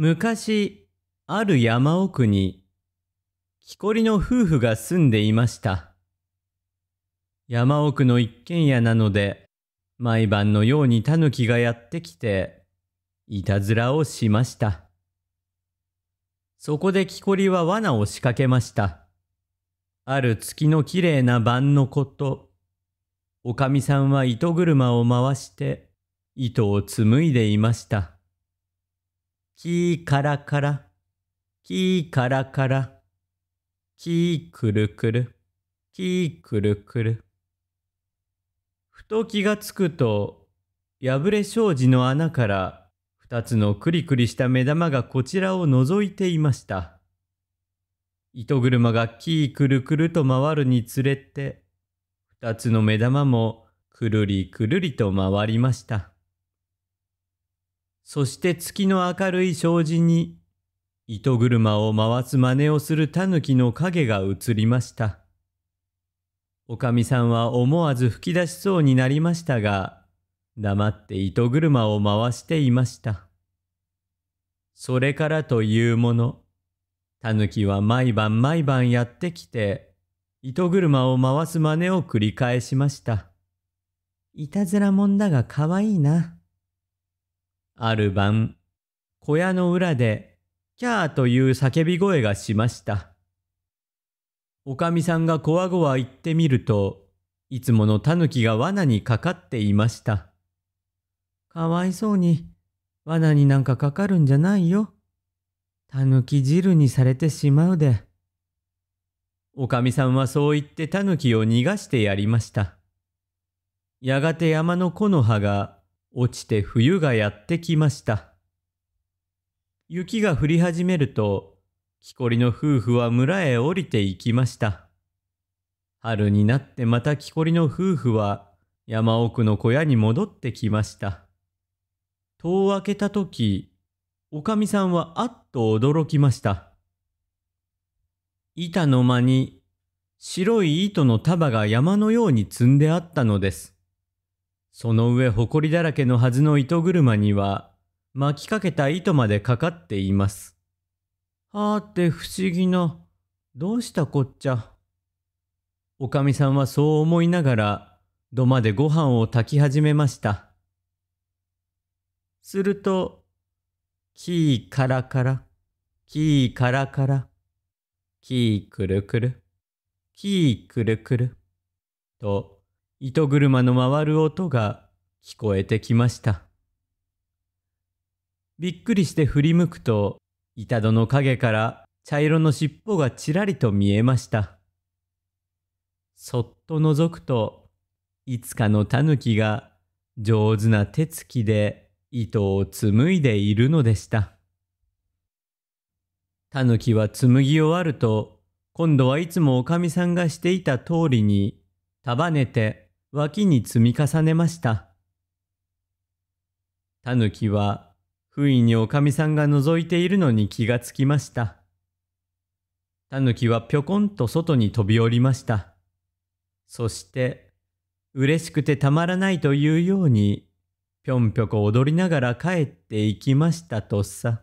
昔、ある山奥に、木こりの夫婦が住んでいました。山奥の一軒家なので、毎晩のようにタヌキがやってきて、いたずらをしました。そこで木こりは罠を仕掛けました。ある月のきれいな晩のこと、おかみさんは糸車を回して、糸を紡いでいました。ーカラカラ、ーカラカラ、きくるくる、ーくるくる。ふと気がつくと、破れ障子の穴から、二つのくりくりした目玉がこちらを覗いていました。糸車がキーくるくると回るにつれて、二つの目玉もくるりくるりと回りました。そして月の明るい障子に、糸車を回す真似をする狸の影が映りました。おかみさんは思わず吹き出しそうになりましたが、黙って糸車を回していました。それからというもの、狸は毎晩毎晩やってきて、糸車を回す真似を繰り返しました。いたずらもんだがかわいいな。ある晩、小屋の裏で、キャーという叫び声がしました。おかみさんがこわごわ行ってみると、いつものタヌキが罠にかかっていました。かわいそうに、罠になんかかかるんじゃないよ。タヌキ汁にされてしまうで。おかみさんはそう言ってタヌキを逃がしてやりました。やがて山の木の葉が落ちて冬がやってきました。雪が降り始めると、木こりの夫婦は村へ降りていきました。春になってまた木こりの夫婦は山奥の小屋に戻ってきました。戸を開けた時、おかみさんはあっと驚きました。板の間に白い糸の束が山のように積んであったのです。その上埃だらけのはずの糸車には巻きかけた糸までかかっています。はーって不思議な。どうしたこっちゃ。おかみさんはそう思いながら土間でご飯を炊き始めました。すると、キーカラカラ、キーカラカラ、キーくるくる、キーくるくる、と、糸車の回る音が聞こえてきました。びっくりして振り向くと、板戸の影から茶色の尻尾がちらりと見えました。そっと覗くと、いつかのタヌキが上手な手つきで糸を紡いでいるのでした。タヌキは紡ぎ終わると、今度はいつもおかみさんがしていた通りに束ねて脇に積み重ねました。タヌキは、不意におかみさんが覗いているのに気がつきました。タヌキはぴょこんと外に飛び降りました。そして、嬉しくてたまらないというように、ぴょんぴょこ踊りながら帰っていきましたとさ。